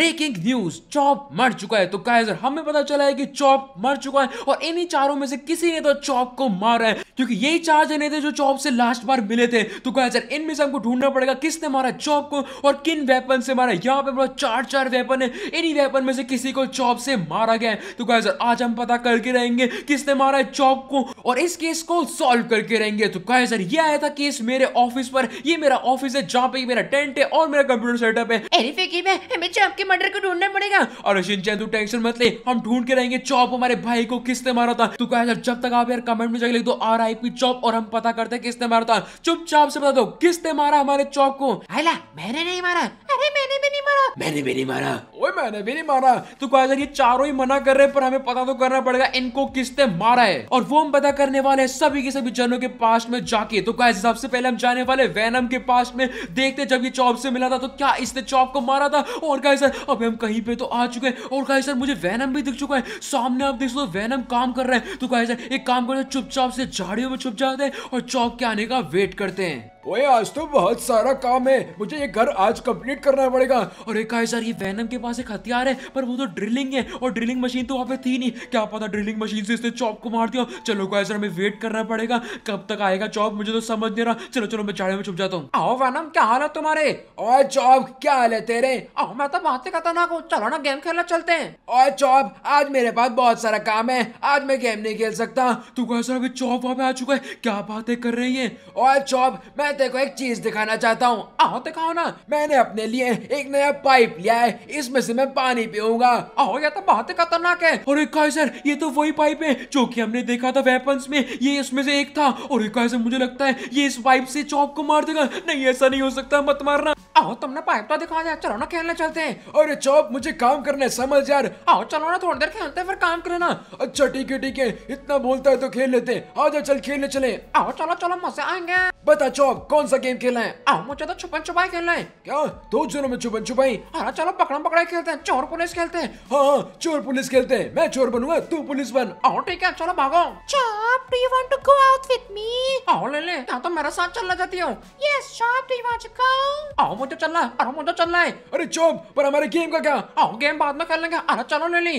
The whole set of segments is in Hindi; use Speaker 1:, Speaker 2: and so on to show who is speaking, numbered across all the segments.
Speaker 1: ब्रेकिंग न्यूज चॉप मर चुका है तो कायजर हमें पता चला है कि चॉप मर चुका है और इन्हीं चारों में से किसी ने तो चॉप को मारा है क्योंकि यही चार जने थे जो चॉप से लास्ट बार मिले थे तो कायजर इनमें से हमको ढूंढना पड़ेगा किसने मारा चॉप को और किन वेपन से मारा यहाँ पे बड़ा चार चार वेपन है इन्हीं वेपन में से किसी को चॉप से मारा गया है तो कायजर आज हम पता करके रहेंगे किसने मारा है चॉप को और इस केस को सॉल्व करके रहेंगे तो कहे सर ये आया था केस मेरे ऑफिस पर ये मेरा ऑफिस है जहाँ पे मेरा टेंट है और मेरा कंप्यूटर सेटअप है अरे में हमें चॉप के मर्डर को ढूंढना पड़ेगा और अशिन चैन तू टेंशन मत ले हम ढूंढ के रहेंगे चॉप हमारे भाई को किसने मारा था तू कहे सर जब तक आप यार कमेंट में जाके लिख दो आर आई पी चॉप और हम पता करते हैं किसने मारा था चुपचाप से बता दो किसने मारा हमारे चॉप को अला मैंने नहीं मारा अरे मैंने भी नहीं मारा मैंने भी नहीं मारा ओए मैंने भी नहीं मारा तो कहा ये चारों ही मना कर रहे हैं पर हमें पता तो करना पड़ेगा इनको किसने मारा है और वो हम बता पूरा करने वाले सभी के सभी जनों के पास में जाके तो गाइस सबसे पहले हम जाने वाले वैनम के पास में देखते जब ये चॉप से मिला था तो क्या इसने चॉप को मारा था और सर अभी हम कहीं पे तो आ चुके हैं और सर मुझे वैनम भी दिख चुका है सामने आप देख सो वैनम काम कर रहे हैं तो सर एक काम करते चुपचाप से झाड़ियों में छुप जाते हैं और चौक के आने का वेट करते हैं ओए आज तो बहुत सारा काम है मुझे ये घर आज कंप्लीट करना पड़ेगा और एक है सर ये वैनम के पास एक हथियार है पर वो तो ड्रिलिंग है और ड्रिलिंग मशीन तो वहाँ पे थी नहीं क्या पता ड्रिलिंग मशीन से इसने चॉप को मार दिया चलो कहा सर हमें वेट करना पड़ेगा कब तक आएगा चॉप मुझे तो समझ नहीं रहा चलो चलो मैं चाड़े में छुप जाता हूँ आओ वैनम क्या हाल है तुम्हारे और चौप क्या हाल है तेरे आओ मैं तो बात करता ना चलो ना गेम खेलना चलते हैं और चौप आज मेरे पास बहुत सारा काम है आज मैं गेम नहीं खेल सकता तू गाय सर अभी चौप वहाँ पे आ चुका है क्या बातें कर रही है और चौप मैं मैं तेरे को एक चीज दिखाना चाहता हूँ आओ दिखाओ ना मैंने अपने लिए एक नया पाइप लिया है इसमें से मैं पानी पीऊंगा आओ यह तो बहुत ही खतरनाक है और एक सर ये तो वही पाइप है जो की हमने देखा था वेपन्स में ये इसमें से एक था और एक सर मुझे लगता है ये इस पाइप से चौक को मार देगा नहीं ऐसा नहीं हो सकता मत मारना आओ तुमने पाइप तो दिखा दिया चलो ना खेलने चलते हैं और चौप मुझे काम करने समझ यार आओ चलो ना थोड़ी देर खेलते हैं फिर काम करे ना अच्छा ठीक है ठीक है इतना बोलता है तो खेल लेते हैं आ जाओ चल खेलने चले आओ चलो चलो मजा आएंगे बता चौक कौन सा गेम खेलना है आओ मुझे तो छुपन छुपाई खेलना है क्या दो जनों में छुपन छुपाई हाँ चलो पकड़ा पकड़ाई खेलते हैं चोर पुलिस खेलते हैं हाँ, हाँ चोर पुलिस खेलते हैं मैं चोर बनूंगा तू पुलिस बन आओ ठीक
Speaker 2: है चलो भागो Chop do you want to go out with me आओ ले ले तो मेरा साथ चलना चाहती हूँ yes Chop do you want to go आओ मुझे चलना है अरे मुझे चलना है अरे चौप पर हमारे गेम का क्या आओ गेम बाद में खेलेंगे अरे चलो ले ली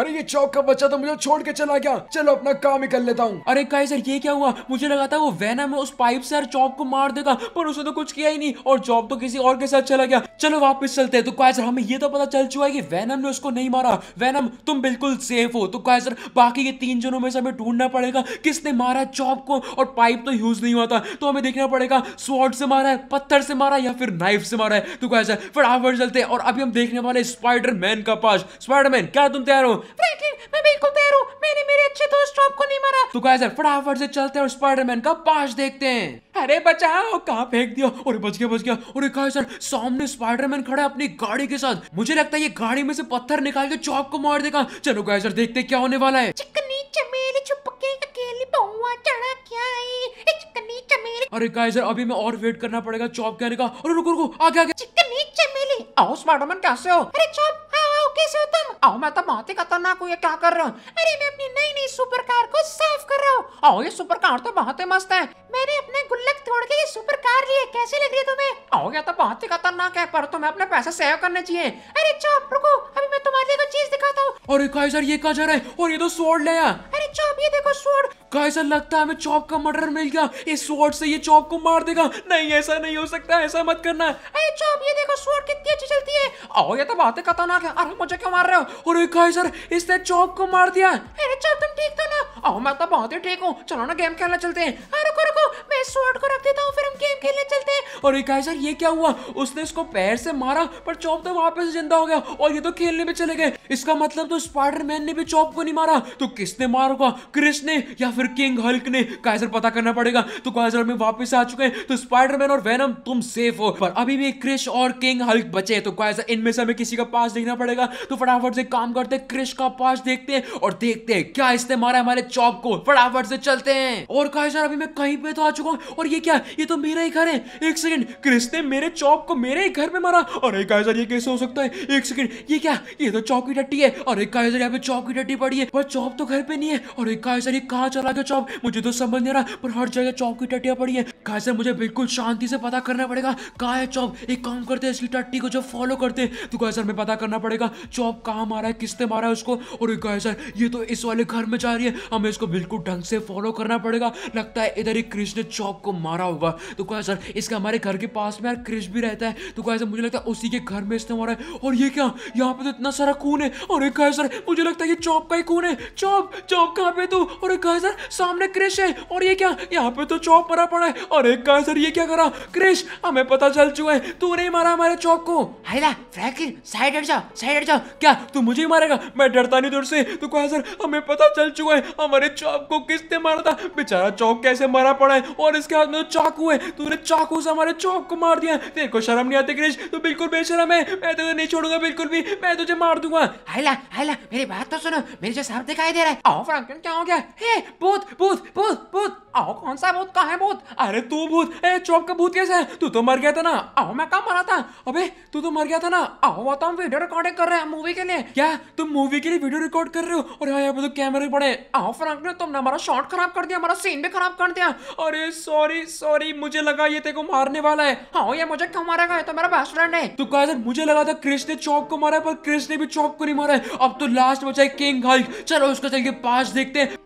Speaker 1: अरे ये चौक का बच्चा तो मुझे छोड़ के चला गया चलो अपना काम ही कर लेता हूँ अरे गाइस सर ये क्या हुआ मुझे लगा था वो वैनम उस पाइप से यार चौक को मार देगा पर उसने तो कुछ किया ही नहीं और चौक तो किसी और के साथ चला गया चलो वापस चलते हैं तो सर हमें ये तो पता चल चुका है कि वैनम ने उसको नहीं मारा वैनम तुम बिल्कुल सेफ हो तो सर बाकी के तीन जनों में से हमें ढूंढना पड़ेगा किसने मारा चौक को और पाइप तो यूज नहीं हुआ था तो हमें देखना पड़ेगा स्वॉट से मारा है पत्थर से मारा है या फिर नाइफ से मारा है तो गाइस फटाफट चलते हैं और अभी हम देखने वाले स्पाइडर मैन का पास स्पाइडर स्पाइडरमैन क्या तुम तैयार हो फ्रैंकलिन मैं बिल्कुल तैयार हूँ मैंने मेरे अच्छे दोस्त ट्रॉप को नहीं मारा तो गाइस फटाफट से चलते हैं और स्पाइडरमैन का पास देखते हैं अरे बचाओ कहाँ फेंक दिया और बच गया बच गया और गाइस सर सामने स्पाइडरमैन खड़ा है अपनी गाड़ी के साथ मुझे लगता है ये गाड़ी में से पत्थर निकाल के चौक को मार देगा चलो गाइस सर देखते क्या होने वाला है चिकनी चमेली छुप के अकेली बहुआ
Speaker 2: चढ़ा क्या है चिकनी
Speaker 1: चमेली अरे गाइस सर अभी मैं और वेट करना पड़ेगा चौक के आने का और
Speaker 2: रुको रुको आगे आगे चिकनी चमेली आओ स्पाइडरमैन कैसे हो अरे चौक कैसे हो तुम आओ मैं तो बहुत ही खतरनाक हूँ ये क्या कर रहे हो अरे मैं अपनी नई नई सुपर कार को साफ कर रहा हूँ आओ ये सुपर कार तो बहुत ही मस्त है मैंने अपने गुल्लक तोड़ के ये सुपर कार ली है कैसी लग रही है तुम्हें आओ ये तो बहुत ही खतरनाक है पर तुम्हें अपने पैसे सेव करने चाहिए अरे चौप रुको अभी मैं तुम्हारे लिए कुछ चीज दिखाता हूँ
Speaker 1: अरे ये कहा जा रहा है और ये तो सोड ले अरे चौप ये देखो सोड ऐसा लगता है हमें चौक का मर्डर मिल गया इस स्वॉर्ड से ये चौक को मार देगा नहीं ऐसा नहीं हो सकता ऐसा मत करना अरे चौक ये देखो स्वॉर्ड कितनी अच्छी चलती है आओ ये तो बहुत ही खतरनाक है अरे मुझे क्यों मार रहे हो अरे गाइस इसने चौक को
Speaker 2: मार दिया अरे चौक तुम ठीक तो ना आओ मैं तो बहुत ही ठीक हूँ चलो ना गेम खेलना चलते हैं अरे रुको रुको
Speaker 1: मैं स्वॉर्ड को रख देता हूँ फिर हम गेम खेलने चलते हैं और गाइस ये क्या हुआ उसने इसको पैर से मारा पर चौक तो वापस जिंदा हो गया और ये तो खेलने में चले गए इसका मतलब तो स्पाइडरमैन ने भी चौक को नहीं मारा तो किसने मारोगा क्रिस ने या फिर किंग हल्क ने काइजर पता करना पड़ेगा तो काइजर में वापस आ चुके हैं तो स्पाइडरमैन और वेनम तुम सेफ हो पर अभी भी क्रिश और किंग हल्क बचे हैं तो काइजर इनमें से हमें किसी का पास देखना पड़ेगा तो फटाफट से काम करते हैं क्रिश का पास देखते हैं और देखते हैं क्या इसने मारा हमारे चौक को फटाफट से चलते हैं और काइजर अभी मैं कहीं पे तो आ चुका हूँ और ये क्या ये तो मेरा ही घर है एक सेकंड क्रिश ने मेरे चौक को मेरे ही घर में मारा अरे काइजर ये कैसे हो सकता है एक सेकंड ये क्या ये तो चौक की टट्टी है अरे काइजर यहाँ पे चौक की टट्टी पड़ी है पर चौक तो घर पे नहीं है और काइजर ये कहाँ चला चला गया चौप मुझे तो समझ नहीं रहा पर हर जगह चौप की टटिया पड़ी है कहा से मुझे बिल्कुल शांति से पता करना पड़ेगा कहा है चौप एक काम करते हैं इसकी टट्टी को जब फॉलो करते हैं तो कहा सर हमें पता करना पड़ेगा चौप कहाँ मारा है किसने मारा है उसको और कहा सर ये तो इस वाले घर में जा रही है हमें इसको बिल्कुल ढंग से फॉलो करना पड़ेगा लगता है इधर ही क्रिश ने चौप को मारा होगा तो कहा सर इसका हमारे घर के पास में यार क्रिश भी रहता है तो कहा सर मुझे लगता है उसी के घर में इसने मारा है और ये क्या यहाँ पे तो इतना सारा खून है और कहा सर मुझे लगता है ये चौप का ही खून है चौप चौप कहाँ पे तू और कहा सर सामने क्रिश है और ये क्या यहाँ पे तो चौक मरा पड़ा है और एक कहा सर ये क्या करा क्रिश हमें पता चल चुका है तू नहीं मारा हमारे चौक को हैला साइड जाओ जाओ क्या तू मुझे ही मारेगा मैं डरता नहीं दूर से तो कहा सर हमें पता चल चुका है हमारे चौक को किसने मारा था बेचारा चौक कैसे मरा पड़ा है और इसके हाथ में तो चाकू है तूने चाकू से हमारे चौक को मार दिया तेरे को शर्म नहीं आती क्रिश तू बिल्कुल बेशरम है मैं तुझे नहीं छोड़ूंगा बिल्कुल भी मैं तुझे मार दूंगा हैला हैला मेरी बात तो सुनो मेरे जो सामने दिखाई दे रहा है आओ फ्रैंकलिन क्या हो गया हे वो puud, puud, puud, puud आओ कौन सा भूत कहा है भूत अरे तू भूत ए चौक का भूत कैसे है तू तो मर गया था ना आओ मैं कहा मरा था अबे तू तो मर गया था ना आओ वो तो हम वीडियो रिकॉर्डिंग कर रहे हैं मूवी के लिए क्या तुम मूवी के लिए वीडियो रिकॉर्ड कर रहे हो और हाँ,
Speaker 2: यहाँ पे तो कैमरे पड़े आओ फ्रांक ने तुमने हमारा शॉट खराब कर दिया हमारा सीन भी खराब कर दिया अरे सॉरी
Speaker 1: सॉरी मुझे लगा ये तेरे को मारने वाला है हाँ ये मुझे क्यों मारेगा ये तो मेरा बेस्ट फ्रेंड है तो कहा मुझे लगा था क्रिश ने चौक को मारा पर क्रिश ने भी चौक को नहीं मारा है अब तो लास्ट बचा है किंग हल्क चलो उसको चल के पास देखते हैं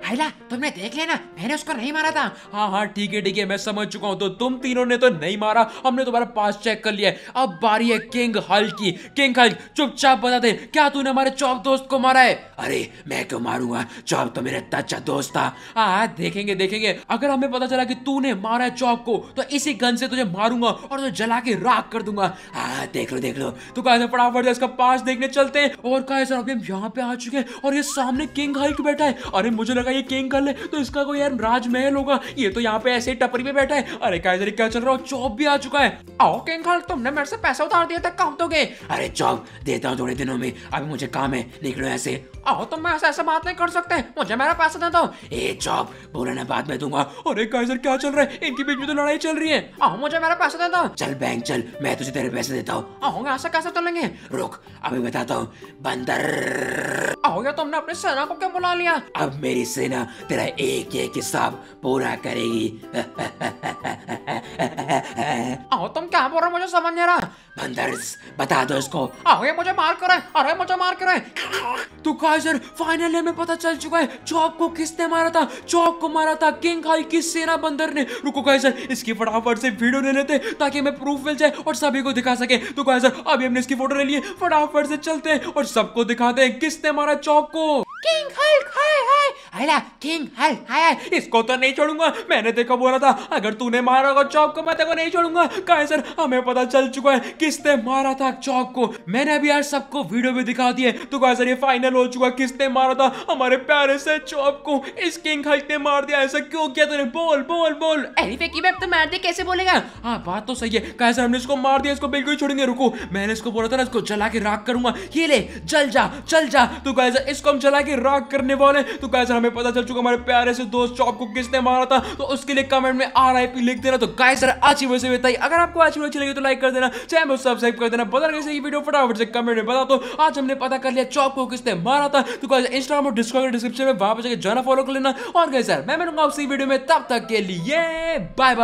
Speaker 1: तुमने देख लेना मैंने उसको नहीं मारा गया था हाँ हाँ ठीक है ठीक है मैं समझ चुका हूँ तो तुम तीनों ने तो नहीं मारा हमने तुम्हारा पास चेक कर लिया अब बारी है किंग हल की किंग हल चुपचाप बता दे क्या तूने हमारे चौप दोस्त को मारा है अरे मैं क्यों मारूंगा चौप तो मेरे अच्छा दोस्त था हाँ देखेंगे देखेंगे अगर हमें पता चला कि तूने मारा है चौप को तो इसी गन से तुझे मारूंगा और तुझे जला के राख कर दूंगा हाँ देख लो देख लो तो कहा फटाफट इसका पास देखने चलते हैं और कहा सर अभी हम यहाँ पे आ चुके हैं और ये सामने किंग हल्क बैठा है अरे मुझे लगा ये किंग हल है तो इसका कोई यार राजमहल होगा ये तो यहाँ पे ऐसे टपरी पे बैठा है अरे क्या इधर क्या चल रहा हो जॉब भी आ चुका है आओ कैंखल तुमने मेरे से पैसा उतार दिया था कब दोगे तो अरे जॉब देता हूँ थोड़े दिनों में अभी मुझे काम है निकलो ऐसे
Speaker 2: आओ तुम मैं ऐसा ऐसा बात नहीं कर सकते मुझे मेरा पैसा दे दो
Speaker 1: ए जॉब बोला बाद में दूंगा अरे कायजर क्या चल रहा है इनके बीच में तो लड़ाई चल रही है आओ मुझे मेरा पैसा दे दो चल बैंक चल मैं तुझे तेरे पैसे देता हूँ
Speaker 2: आओ ऐसा कैसे चलेंगे
Speaker 1: रुक अभी बताता हूँ बंदर
Speaker 2: हो गया तुमने अपने सेना को क्या बुला लिया
Speaker 1: अब मेरी सेना तेरा एक एक हिसाब पूरा करेगी
Speaker 2: आओ तुम क्या बोल रहे मुझे समझ नहीं रहा
Speaker 1: बंदर्स बता दो इसको आओ ये मुझे मार कर अरे मुझे मार कर तो काइजर फाइनली हमें पता चल चुका है चौक को किसने मारा था चौक को मारा था किंग खाई किस सेना बंदर ने रुको काइजर इसकी फटाफट से वीडियो ले लेते ताकि हमें प्रूफ मिल जाए और सभी को दिखा सके तो काइजर अभी हमने इसकी फोटो ले लिए फटाफट से चलते हैं और सबको दिखाते हैं किसने मारा choco! King Hulk hi hi आयला किंग हल्क हाय हाय इसको तो नहीं छोड़ूंगा मैंने देखा बोला था अगर तूने मारा होगा चौक को मैं तेको नहीं छोड़ूंगा कहा सर हमें पता चल चुका है किसने मारा था चौक को मैंने अभी यार सबको वीडियो भी दिखा दिए तो कहा सर ये फाइनल हो चुका किसने मारा था हमारे प्यारे से चौक को इस किंग हल्क ने मार दिया ऐसा क्यों किया तूने बोल बोल बोल अरे फेंकी मैं तो मार दिया कैसे बोलेगा हाँ बात तो सही है कहा सर हमने इसको मार दिया इसको बिल्कुल छोड़ेंगे रुको मैंने इसको बोला था ना इसको जला के राख करूंगा ये ले जल जा चल जा तो कहा इसको हम जला के के राग करने वाले तो गाइस हमें पता चल चुका हमारे प्यारे से दोस्त चॉप को किसने मारा था तो उसके लिए कमेंट में आर आई पी लिख देना तो गाइस सर आज वैसे बताइए अगर आपको अच्छी अच्छी लगी तो लाइक कर देना चैनल को सब्सक्राइब कर देना बदल कैसे वीडियो फटाफट से कमेंट में बता दो तो आज हमने पता कर लिया चॉप को किसने मारा था तो गाइस इंस्टाग्राम और डिस्कॉर्ड डिस्क्रिप्शन में वहां पर जाकर जाना फॉलो कर लेना और गाइस सर मैं मिलूंगा आपसे वीडियो में तब तक के लिए बाय बाय